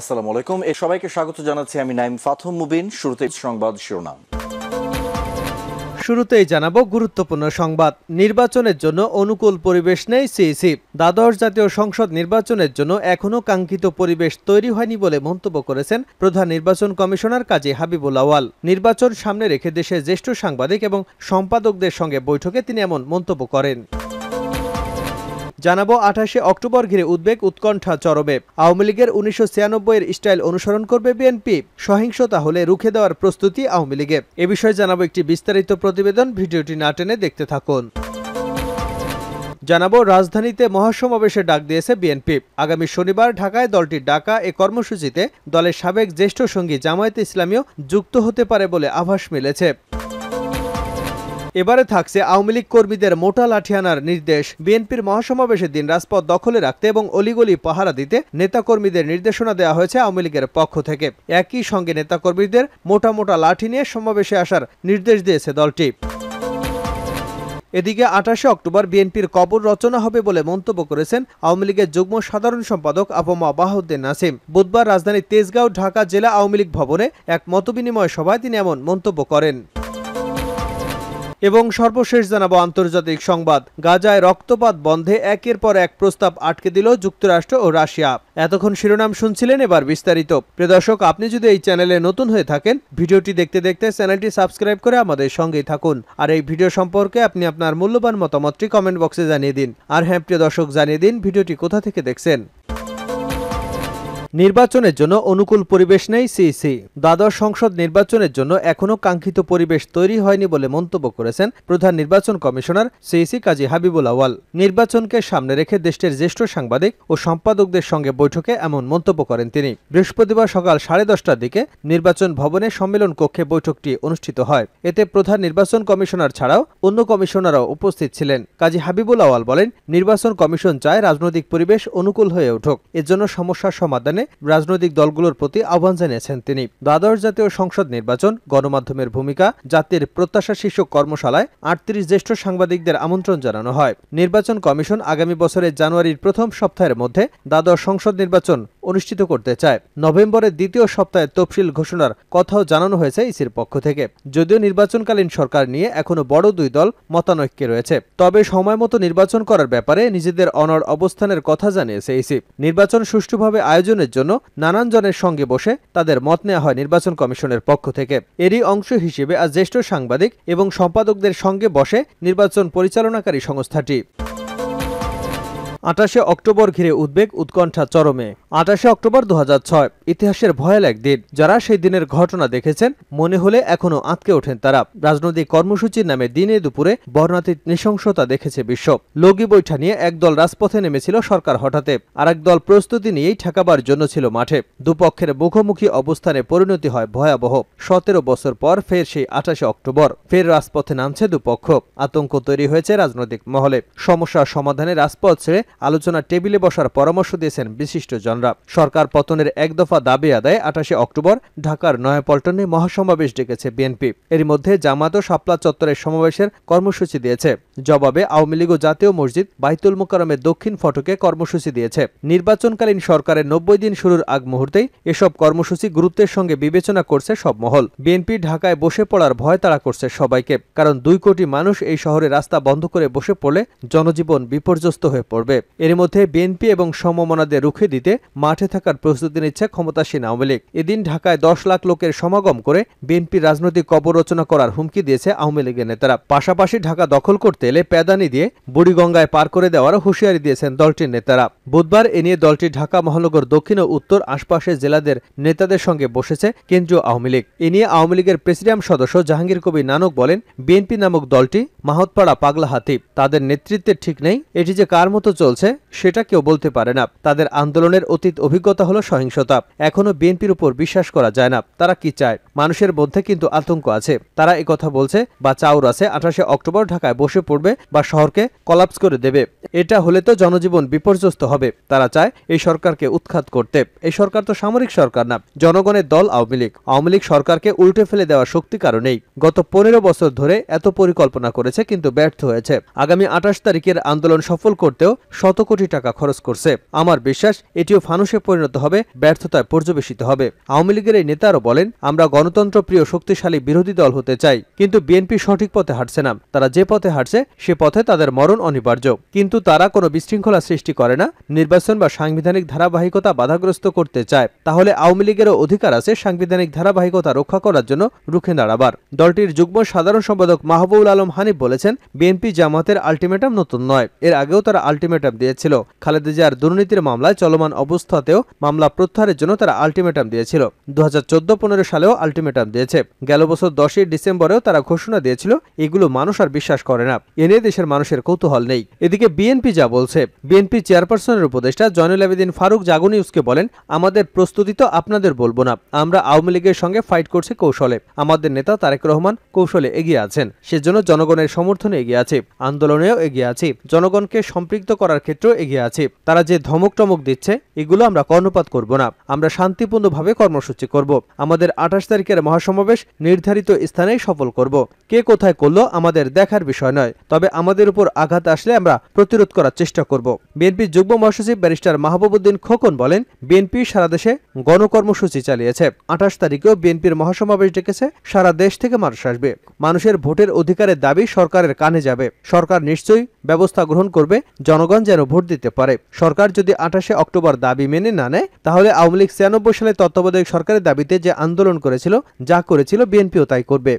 আসসালামু আলাইকুম এ সবাইকে স্বাগত জানাচ্ছি আমি নাইম ফাথম মুবিন শুরুতে সংবাদ শিরোনাম শুরুতেই জানাবো গুরুত্বপূর্ণ সংবাদ নির্বাচনের জন্য অনুকূল পরিবেশ নেই সিইসি দ্বাদশ জাতীয় সংসদ নির্বাচনের জন্য এখনও কাঙ্ক্ষিত পরিবেশ তৈরি হয়নি বলে মন্তব্য করেছেন প্রধান নির্বাচন কমিশনার কাজী হাবিবুল আওয়াল নির্বাচন সামনে রেখে দেশের জ্যেষ্ঠ সাংবাদিক এবং সম্পাদকদের সঙ্গে বৈঠকে তিনি এমন মন্তব্য করেন জানাবো আঠাশে অক্টোবর ঘিরে উদ্বেগ উৎকণ্ঠা চরবে আওয়ামী লীগের উনিশশো এর স্টাইল অনুসরণ করবে বিএনপি সহিংসতা হলে রুখে দেওয়ার প্রস্তুতি আওয়ামী লীগে এ বিষয়ে জানাবো একটি বিস্তারিত প্রতিবেদন ভিডিওটি না টেনে দেখতে থাকুন জানাবো রাজধানীতে মহাসমাবেশে ডাক দিয়েছে বিএনপি আগামী শনিবার ঢাকায় দলটির ডাকা এ কর্মসূচিতে দলের সাবেক জ্যেষ্ঠ সঙ্গী জামায়াতে ইসলামীও যুক্ত হতে পারে বলে আভাস মিলেছে এবারে থাকছে আওয়ামী লীগ কর্মীদের মোটা লাঠি আনার নির্দেশ বিএনপির মহাসমাবেশের দিন রাজপথ দখলে রাখতে এবং অলিগলি পাহারা দিতে নেতাকর্মীদের নির্দেশনা দেওয়া হয়েছে আওয়ামী লীগের পক্ষ থেকে একই সঙ্গে নেতাকর্মীদের মোটা মোটা লাঠি নিয়ে সমাবেশে আসার নির্দেশ দিয়েছে দলটি এদিকে আঠাশে অক্টোবর বিএনপির কবর রচনা হবে বলে মন্তব্য করেছেন আওয়ামী লীগের যুগ্ম সাধারণ সম্পাদক আপমা বাহাউদ্দিন নাসিম বুধবার রাজধানী তেজগাঁও ঢাকা জেলা আওয়ামী লীগ ভবনে এক মতবিনিময় সভায় তিনি এমন মন্তব্য করেন এবং সর্বশেষ জানাবো আন্তর্জাতিক সংবাদ গাজায় রক্তপাত বন্ধে একের পর এক প্রস্তাব আটকে দিল যুক্তরাষ্ট্র ও রাশিয়া এতক্ষণ শিরোনাম শুনছিলেন এবার বিস্তারিত প্রিয়দর্শক আপনি যদি এই চ্যানেলে নতুন হয়ে থাকেন ভিডিওটি দেখতে দেখতে চ্যানেলটি সাবস্ক্রাইব করে আমাদের সঙ্গেই থাকুন আর এই ভিডিও সম্পর্কে আপনি আপনার মূল্যবান মতামতটি কমেন্ট বক্সে জানিয়ে দিন আর হ্যাঁ প্রিয় দর্শক জানিয়ে দিন ভিডিওটি কোথা থেকে দেখছেন নির্বাচনের জন্য অনুকূল পরিবেশ নেই সিইসি দ্বাদশ সংসদ নির্বাচনের জন্য এখনও কাঙ্ক্ষিত পরিবেশ তৈরি হয়নি বলে মন্তব্য করেছেন প্রধান নির্বাচন কমিশনার সিইসি কাজী হাবিবুল আওয়াল নির্বাচনকে সামনে রেখে দেশটির জ্যেষ্ঠ সাংবাদিক ও সম্পাদকদের সঙ্গে বৈঠকে এমন মন্তব্য করেন তিনি বৃহস্পতিবার সকাল সাড়ে দশটার দিকে নির্বাচন ভবনে সম্মেলন কক্ষে বৈঠকটি অনুষ্ঠিত হয় এতে প্রধান নির্বাচন কমিশনার ছাড়াও অন্য কমিশনারও উপস্থিত ছিলেন কাজী হাবিবুল আওয়াল বলেন নির্বাচন কমিশন চায় রাজনৈতিক পরিবেশ অনুকূল হয়ে উঠুক এর জন্য সমস্যার সমাধানে এনে রাজনৈতিক দলগুলোর প্রতি আহ্বান জানিয়েছেন তিনি দ্বাদশ জাতীয় সংসদ নির্বাচন গণমাধ্যমের ভূমিকা জাতির প্রত্যাশা শীর্ষক কর্মশালায় আটত্রিশ জ্যেষ্ঠ সাংবাদিকদের আমন্ত্রণ জানানো হয় নির্বাচন কমিশন আগামী বছরের জানুয়ারির প্রথম সপ্তাহের মধ্যে দ্বাদশ সংসদ নির্বাচন অনুষ্ঠিত করতে চায় নভেম্বরের দ্বিতীয় সপ্তাহে তফসিল ঘোষণার কথাও জানানো হয়েছে ইসির পক্ষ থেকে যদিও নির্বাচনকালীন সরকার নিয়ে এখনো বড় দুই দল মতানৈক্যে রয়েছে তবে সময় মতো নির্বাচন করার ব্যাপারে নিজেদের অনর অবস্থানের কথা জানিয়েছে ইসি নির্বাচন সুষ্ঠুভাবে আয়োজনে নির্বাচনের জন্য নানান জনের সঙ্গে বসে তাদের মত নেওয়া হয় নির্বাচন কমিশনের পক্ষ থেকে এরই অংশ হিসেবে আজ জ্যেষ্ঠ সাংবাদিক এবং সম্পাদকদের সঙ্গে বসে নির্বাচন পরিচালনাকারী সংস্থাটি আটাশে অক্টোবর ঘিরে উদ্বেগ উৎকণ্ঠা চরমে আটাশে অক্টোবর দু ইতিহাসের ভয়াল একদিন যারা সেই দিনের ঘটনা দেখেছেন মনে হলে এখনও আঁতকে ওঠেন তারা রাজনৈতিক কর্মসূচির নামে দিনে দুপুরে বর্ণাতীত নৃশংসতা দেখেছে বিশ্ব লগি বৈঠা নিয়ে একদল রাজপথে নেমেছিল সরকার হঠাতে আর একদল প্রস্তুতি নিয়েই ঠেকাবার জন্য ছিল মাঠে দুপক্ষের মুখোমুখি অবস্থানে পরিণতি হয় ভয়াবহ সতেরো বছর পর ফের সেই আঠাশে অক্টোবর ফের রাজপথে নামছে দুপক্ষ আতঙ্ক তৈরি হয়েছে রাজনৈতিক মহলে সমস্যা সমাধানে রাজপথ ছেড়ে আলোচনা টেবিলে বসার পরামর্শ দিয়েছেন বিশিষ্ট জনরা সরকার পতনের এক দফা দাবি আদায় আঠাশে অক্টোবর ঢাকার নয়াপল্টনে মহাসমাবেশ ডেকেছে বিএনপি এর মধ্যে ও শাপলা চত্বরের সমাবেশের কর্মসূচি দিয়েছে জবাবে আওয়ামী লীগ জাতীয় মসজিদ বাইতুল মোকারমের দক্ষিণ ফটকে কর্মসূচি দিয়েছে নির্বাচনকালীন সরকারের নব্বই দিন শুরুর আগ মুহূর্তেই এসব কর্মসূচি গুরুত্বের সঙ্গে বিবেচনা করছে সব মহল বিএনপি ঢাকায় বসে পড়ার ভয় তাড়া করছে সবাইকে কারণ দুই কোটি মানুষ এই শহরে রাস্তা বন্ধ করে বসে পড়লে জনজীবন বিপর্যস্ত হয়ে পড়বে এর মধ্যে বিএনপি এবং সমমনাদের রুখে দিতে মাঠে থাকার প্রস্তুতি নিচ্ছে ক্ষমতাসীন আওয়ামী লীগ এদিন ঢাকায় দশ লাখ লোকের সমাগম করে বিএনপি রাজনৈতিক কবর রচনা করার হুমকি দিয়েছে আওয়ামী লীগের নেতারা পাশাপাশি ঢাকা দখল করতে এলে প্যাদানি দিয়ে বুড়িগঙ্গায় পার করে দেওয়ার হুঁশিয়ারি দিয়েছেন দলটির নেতারা বুধবার এ নিয়ে দলটি ঢাকা মহানগর দক্ষিণ ও উত্তর আশপাশের জেলাদের নেতাদের সঙ্গে বসেছে কেন্দ্রীয় আওয়ামী লীগ এ নিয়ে আওয়ামী লীগের প্রেসিডিয়াম সদস্য জাহাঙ্গীর কবি নানক বলেন বিএনপি নামক দলটি মাহতপাড়া পাগলা হাতি তাদের নেতৃত্বের ঠিক নেই এটি যে কার মতো চলছে চলছে সেটা কেউ বলতে পারে না তাদের আন্দোলনের অতীত অভিজ্ঞতা হলো সহিংসতা এখনও বিএনপির উপর বিশ্বাস করা যায় না তারা কি চায় মানুষের মধ্যে কিন্তু আতঙ্ক আছে তারা কথা বলছে বা চাউর আছে আঠাশে অক্টোবর ঢাকায় বসে পড়বে বা শহরকে কলাপস করে দেবে এটা হলে তো জনজীবন বিপর্যস্ত হবে তারা চায় এই সরকারকে উৎখাত করতে এই সরকার তো সামরিক সরকার না জনগণের দল আওয়ামী লীগ আওয়ামী লীগ সরকারকে উল্টে ফেলে দেওয়ার শক্তি কারো নেই গত পনেরো বছর ধরে এত পরিকল্পনা করেছে কিন্তু ব্যর্থ হয়েছে আগামী আঠাশ তারিখের আন্দোলন সফল করতেও শত কোটি টাকা খরচ করছে আমার বিশ্বাস এটিও ফানুসে পরিণত হবে ব্যর্থতায় পর্যবেশিত হবে আওয়ামী লীগের এই নেতারও বলেন আমরা গণতন্ত্র প্রিয় শক্তিশালী বিরোধী দল হতে চাই কিন্তু বিএনপি সঠিক পথে হাঁটছে না তারা যে পথে হাঁটছে সে পথে তাদের মরণ অনিবার্য কিন্তু তারা কোনো বিশৃঙ্খলা সৃষ্টি করে না নির্বাচন বা সাংবিধানিক ধারাবাহিকতা বাধাগ্রস্ত করতে চায় তাহলে আওয়ামী লীগেরও অধিকার আছে সাংবিধানিক ধারাবাহিকতা রক্ষা করার জন্য রুখে দাঁড়াবার দলটির যুগ্ম সাধারণ সম্পাদক মাহবুবুল আলম হানিফ বলেছেন বিএনপি জামাতের আলটিমেটাম নতুন নয় এর আগেও তারা আলটিমেটাম আলটিমেটাম দিয়েছিল খালেদা জিয়ার দুর্নীতির মামলায় চলমান অবস্থাতেও মামলা প্রত্যাহারের জন্য তারা আলটিমেটাম দিয়েছিল দু হাজার চোদ্দ পনেরো সালেও আলটিমেটাম দিয়েছে গেল বছর দশই ডিসেম্বরেও তারা ঘোষণা দিয়েছিল এগুলো মানুষ আর বিশ্বাস করে না এ নিয়ে দেশের মানুষের কৌতূহল নেই এদিকে বিএনপি যা বলছে বিএনপি চেয়ারপারসনের উপদেষ্টা জয়নুল আবেদিন ফারুক জাগুনিউসকে বলেন আমাদের প্রস্তুতি তো আপনাদের বলবো না আমরা আওয়ামী লীগের সঙ্গে ফাইট করছি কৌশলে আমাদের নেতা তারেক রহমান কৌশলে এগিয়ে আছেন সেজন্য জনগণের সমর্থনে এগিয়ে আছে আন্দোলনেও এগিয়ে আছে জনগণকে সম্পৃক্ত করার করার ক্ষেত্রেও এগিয়ে আছি তারা যে ধমক টমক দিচ্ছে এগুলো আমরা কর্ণপাত করব না আমরা শান্তিপূর্ণভাবে কর্মসূচি করব আমাদের আঠাশ তারিখের মহাসমাবেশ নির্ধারিত স্থানে সফল করব কে কোথায় করলো আমাদের দেখার বিষয় নয় তবে আমাদের উপর আঘাত আসলে আমরা প্রতিরোধ করার চেষ্টা করব বিএনপি যুগ্ম মহাসচিব ব্যারিস্টার মাহবুবুদ্দিন খোকন বলেন বিএনপি সারা দেশে গণকর্মসূচি চালিয়েছে আঠাশ তারিখেও বিএনপির মহাসমাবেশ ডেকেছে সারা দেশ থেকে মানুষ আসবে মানুষের ভোটের অধিকারের দাবি সরকারের কানে যাবে সরকার নিশ্চয়ই ব্যবস্থা গ্রহণ করবে জনগণ যেন ভোট দিতে পারে সরকার যদি আঠাশে অক্টোবর দাবি মেনে না নেয় তাহলে আওয়ামী লীগ ছিয়ানব্বই সালে তত্ত্বাবধায়ক সরকারের দাবিতে যে আন্দোলন করেছিল যা করেছিল বিএনপিও তাই করবে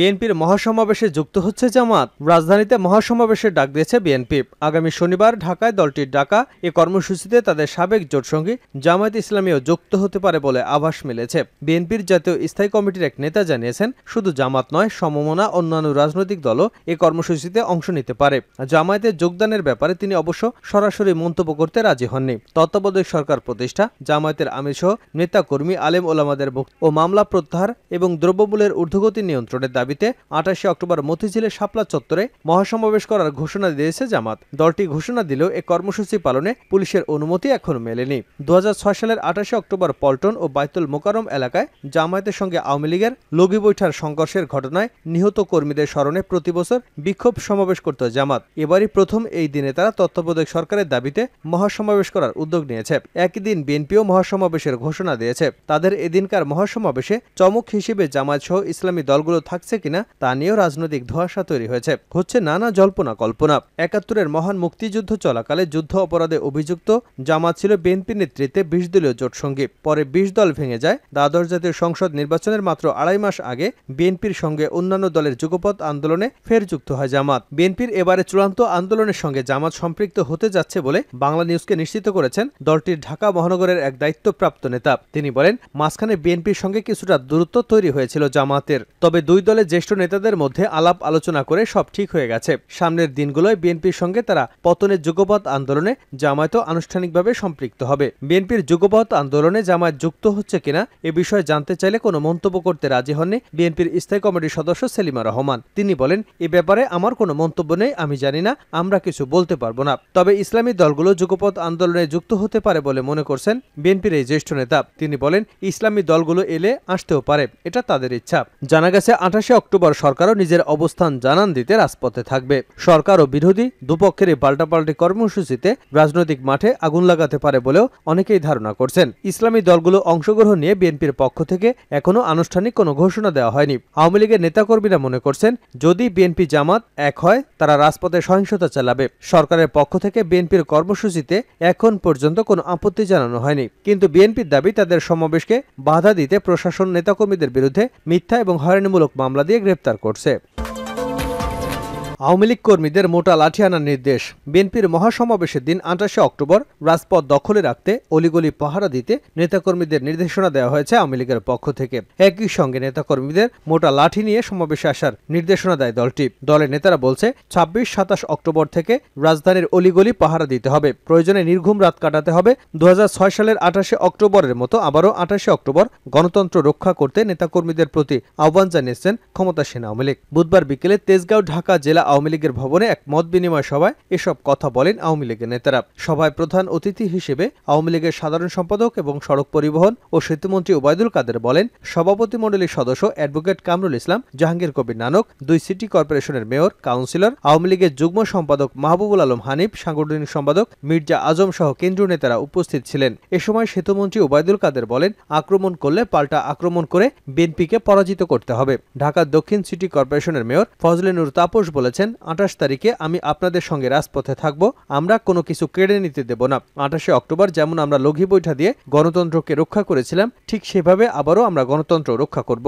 বিএনপির মহাসমাবেশে যুক্ত হচ্ছে জামাত রাজধানীতে মহাসমাবেশের ডাক দিয়েছে বিএনপি আগামী শনিবার ঢাকায় দলটির ডাকা এ কর্মসূচিতে তাদের সাবেক জোটসঙ্গী জামায়াত ইসলামীও যুক্ত হতে পারে বলে আভাস মিলেছে বিএনপির জাতীয় স্থায়ী কমিটির এক নেতা জানিয়েছেন শুধু জামাত নয় সমমনা অন্যান্য রাজনৈতিক দলও এ কর্মসূচিতে অংশ নিতে পারে জামায়াতে যোগদানের ব্যাপারে তিনি অবশ্য সরাসরি মন্তব্য করতে রাজি হননি তত্ত্বাবধায়ক সরকার প্রতিষ্ঠা জামায়াতের আমির সহ নেতাকর্মী আলেম ওলামাদের মুক্ত ও মামলা প্রত্যাহার এবং দ্রব্যমূল্যের ঊর্ধ্বগতি নিয়ন্ত্রণের দাবি দাবিতে আঠাশে অক্টোবর মতিঝিলে শাপলা চত্বরে মহাসমাবেশ করার ঘোষণা দিয়েছে জামাত দলটি ঘোষণা দিলেও এ কর্মসূচি পালনে পুলিশের অনুমতি এখন মেলেনি দু সালের আঠাশে অক্টোবর পল্টন ও বাইতুল মোকারম এলাকায় জামায়াতের সঙ্গে আওয়ামী লীগের লগি বৈঠার সংঘর্ষের ঘটনায় নিহত কর্মীদের স্মরণে প্রতিবছর বিক্ষোভ সমাবেশ করত জামাত এবারই প্রথম এই দিনে তারা তত্ত্বাবধায়ক সরকারের দাবিতে মহাসমাবেশ করার উদ্যোগ নিয়েছে একই দিন বিএনপিও মহাসমাবেশের ঘোষণা দিয়েছে তাদের এদিনকার মহাসমাবেশে চমক হিসেবে জামায়াত সহ ইসলামী দলগুলো থাকছে থাকছে কিনা তা নিয়েও রাজনৈতিক ধোয়াশা তৈরি হয়েছে হচ্ছে নানা জল্পনা কল্পনা একাত্তরের মহান মুক্তিযুদ্ধ চলাকালে যুদ্ধ অপরাধে অভিযুক্ত জামাত ছিল বিএনপি নেতৃত্বে বিশ দলীয় জোট সঙ্গী পরে বিশ দল ভেঙে যায় দ্বাদশ জাতীয় সংসদ নির্বাচনের মাত্র আড়াই মাস আগে বিএনপির সঙ্গে অন্যান্য দলের যুগপথ আন্দোলনে ফের যুক্ত হয় জামাত বিএনপির এবারে চূড়ান্ত আন্দোলনের সঙ্গে জামাত সম্পৃক্ত হতে যাচ্ছে বলে বাংলা নিউজকে নিশ্চিত করেছেন দলটির ঢাকা মহানগরের এক দায়িত্বপ্রাপ্ত নেতা তিনি বলেন মাঝখানে বিএনপির সঙ্গে কিছুটা দূরত্ব তৈরি হয়েছিল জামাতের তবে দুই দলের দলের জ্যেষ্ঠ নেতাদের মধ্যে আলাপ আলোচনা করে সব ঠিক হয়ে গেছে সামনের দিনগুলোয় বিএনপির সঙ্গে তারা পতনের যুগপথ আন্দোলনে জামায়াতও আনুষ্ঠানিকভাবে সম্পৃক্ত হবে বিএনপির যুগপথ আন্দোলনে জামায়াত যুক্ত হচ্ছে কিনা এ বিষয়ে জানতে চাইলে কোনো মন্তব্য করতে রাজি হননি বিএনপির স্থায়ী কমিটির সদস্য সেলিমা রহমান তিনি বলেন এ ব্যাপারে আমার কোনো মন্তব্য নেই আমি জানি না আমরা কিছু বলতে পারবো না তবে ইসলামী দলগুলো যুগপথ আন্দোলনে যুক্ত হতে পারে বলে মনে করছেন বিএনপির এই জ্যেষ্ঠ নেতা তিনি বলেন ইসলামী দলগুলো এলে আসতেও পারে এটা তাদের ইচ্ছা জানা গেছে আঠাশে আঠাশে অক্টোবর সরকারও নিজের অবস্থান জানান দিতে রাজপথে থাকবে সরকার ও বিরোধী দুপক্ষেরই পাল্টাপাল্টি কর্মসূচিতে রাজনৈতিক মাঠে আগুন লাগাতে পারে বলেও অনেকেই ধারণা করছেন ইসলামী দলগুলো অংশগ্রহণ নিয়ে বিএনপির পক্ষ থেকে এখনও আনুষ্ঠানিক কোনো ঘোষণা দেওয়া হয়নি আওয়ামী লীগের নেতাকর্মীরা মনে করছেন যদি বিএনপি জামাত এক হয় তারা রাজপথে সহিংসতা চালাবে সরকারের পক্ষ থেকে বিএনপির কর্মসূচিতে এখন পর্যন্ত কোনো আপত্তি জানানো হয়নি কিন্তু বিএনপির দাবি তাদের সমাবেশকে বাধা দিতে প্রশাসন নেতাকর্মীদের বিরুদ্ধে মিথ্যা এবং হয়রানিমূলক মামলা মামলা দিয়ে গ্রেপ্তার করছে আওয়ামী লীগ কর্মীদের মোটা লাঠি আনার নির্দেশ বিএনপির মহাসমাবেশের দিন আঠাশে অক্টোবর রাজপথ দখলে রাখতে অলিগলি পাহারা দিতে নেতাকর্মীদের নির্দেশনা দেওয়া হয়েছে আওয়ামী লীগের পক্ষ থেকে একই সঙ্গে নেতাকর্মীদের মোটা লাঠি নিয়ে সমাবেশে আসার নির্দেশনা দেয় দলটি দলের নেতারা বলছে ছাব্বিশ সাতাশ অক্টোবর থেকে রাজধানীর অলিগলি পাহারা দিতে হবে প্রয়োজনে নির্ঘুম রাত কাটাতে হবে দু সালের আঠাশে অক্টোবরের মতো আবারও আঠাশে অক্টোবর গণতন্ত্র রক্ষা করতে নেতাকর্মীদের প্রতি আহ্বান জানিয়েছেন ক্ষমতাসীন আওয়ামী লীগ বুধবার বিকেলে তেজগাঁও ঢাকা জেলা আওয়ামী লীগের ভবনে এক মত বিনিময় সভায় এসব কথা বলেন আওয়ামী লীগের নেতারা সভায় প্রধান অতিথি হিসেবে আওয়ামী লীগের সাধারণ সম্পাদক এবং সড়ক পরিবহন ও সেতুমন্ত্রী ওবায়দুল কাদের বলেন সভাপতি সভাপতিমণ্ডলীর সদস্য অ্যাডভোকেট কামরুল ইসলাম জাহাঙ্গীর কবির নানক দুই সিটি কর্পোরেশনের মেয়র কাউন্সিলর আওয়ামী লীগের যুগ্ম সম্পাদক মাহবুবুল আলম হানিফ সাংগঠনিক সম্পাদক মির্জা আজম সহ কেন্দ্রীয় নেতারা উপস্থিত ছিলেন এ সময় সেতুমন্ত্রী ওবায়দুল কাদের বলেন আক্রমণ করলে পাল্টা আক্রমণ করে বিএনপিকে পরাজিত করতে হবে ঢাকা দক্ষিণ সিটি কর্পোরেশনের মেয়র ফজলে নূর তাপস বলেছেন বলেছেন আঠাশ তারিখে আমি আপনাদের সঙ্গে রাজপথে থাকব আমরা কোনো কিছু কেড়ে নিতে দেব না আঠাশে অক্টোবর যেমন আমরা লঘি বৈঠা দিয়ে গণতন্ত্রকে রক্ষা করেছিলাম ঠিক সেভাবে আবারও আমরা গণতন্ত্র রক্ষা করব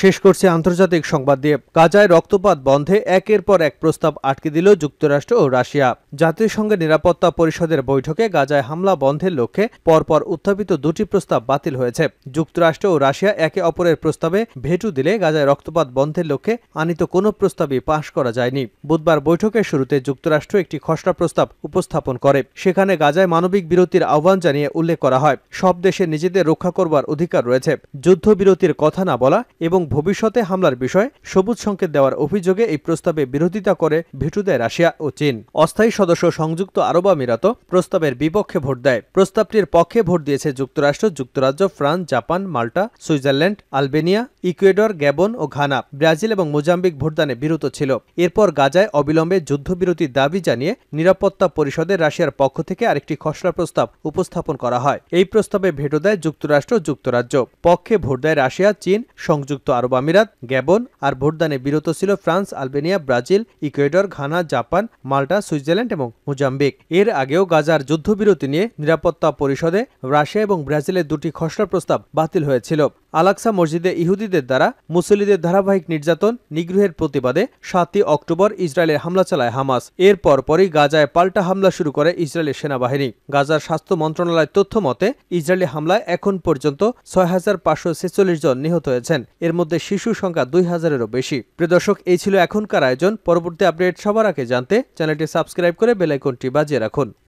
শেষ করছে আন্তর্জাতিক সংবাদ দিয়ে গাজায় রক্তপাত বন্ধে একের পর এক প্রস্তাব আটকে দিল যুক্তরাষ্ট্র ও রাশিয়া জাতিসংঘের নিরাপত্তা পরিষদের বৈঠকে গাজায় হামলা বন্ধের লক্ষ্যে পরপর উত্থাপিত দুটি প্রস্তাব বাতিল হয়েছে যুক্তরাষ্ট্র ও রাশিয়া একে অপরের প্রস্তাবে ভেটু দিলে গাজায় রক্তপাত বন্ধের লক্ষ্যে আনিত কোনো প্রস্তাবই পাশ করা যায়নি বুধবার বৈঠকের শুরুতে যুক্তরাষ্ট্র একটি খসড়া প্রস্তাব উপস্থাপন করে সেখানে গাজায় মানবিক বিরতির আহ্বান জানিয়ে উল্লেখ করা হয় সব দেশে নিজেদের রক্ষা করবার অধিকার রয়েছে যুদ্ধবিরতির কথা না বলা এবং ভবিষ্যতে হামলার বিষয়ে সবুজ সংকেত দেওয়ার অভিযোগে এই প্রস্তাবে বিরোধিতা করে দেয় রাশিয়া ও চীন অস্থায়ী সদস্য সংযুক্ত আরব আমিরাত প্রস্তাবের বিপক্ষে ভোট দেয় প্রস্তাবটির পক্ষে ভোট দিয়েছে যুক্তরাষ্ট্র যুক্তরাজ্য France Japan Malta Switzerland Albania Ecuador Gabon ও ঘানা ব্রাজিল এবং মোজাম্বিক ভোটদানে বিরত ছিল এরপর গাজায় অবিলম্বে যুদ্ধবিরতির দাবি জানিয়ে নিরাপত্তা পরিষদে রাশিয়ার পক্ষ থেকে আরেকটি খসড়া প্রস্তাব উপস্থাপন করা হয় এই প্রস্তাবে ভেটো দেয় যুক্তরাষ্ট্র যুক্তরাজ্য পক্ষে ভোট দেয় রাশিয়া চীন সংযুক্ত আরব আমিরাত গ্যাবন আর ভোটদানে বিরত ছিল France Albania Brazil Ecuador Ghana Japan Malta Switzerland এবং মোজাম্বিক এর আগেও গাজার যুদ্ধবিরতি নিয়ে নিরাপত্তা পরিষদে রাশিয়া এবং ব্রাজিলের দুটি খসড়া প্রস্তাব বাতিল হয়েছিল আলাক্সা মসজিদে ইহুদিদের দ্বারা মুসলিদের ধারাবাহিক নির্যাতন নিগ্রহের প্রতিবাদে সাতই অক্টোবর ইসরায়েলের হামলা চালায় হামাস এর পরপরই গাজায় পাল্টা হামলা শুরু করে ইসরায়েলের সেনাবাহিনী গাজার স্বাস্থ্য মন্ত্রণালয়ের তথ্য মতে ইসরায়েলি হামলায় এখন পর্যন্ত ছয় হাজার পাঁচশো ছেচল্লিশ জন নিহত হয়েছেন এর মধ্যে শিশু সংখ্যা দুই হাজারেরও বেশি প্রিয়দর্শক এই ছিল এখনকার আয়োজন পরবর্তী আপডেট সবার আগে জানতে চ্যানেলটি সাবস্ক্রাইব করে বেলাইকনটি বাজিয়ে রাখুন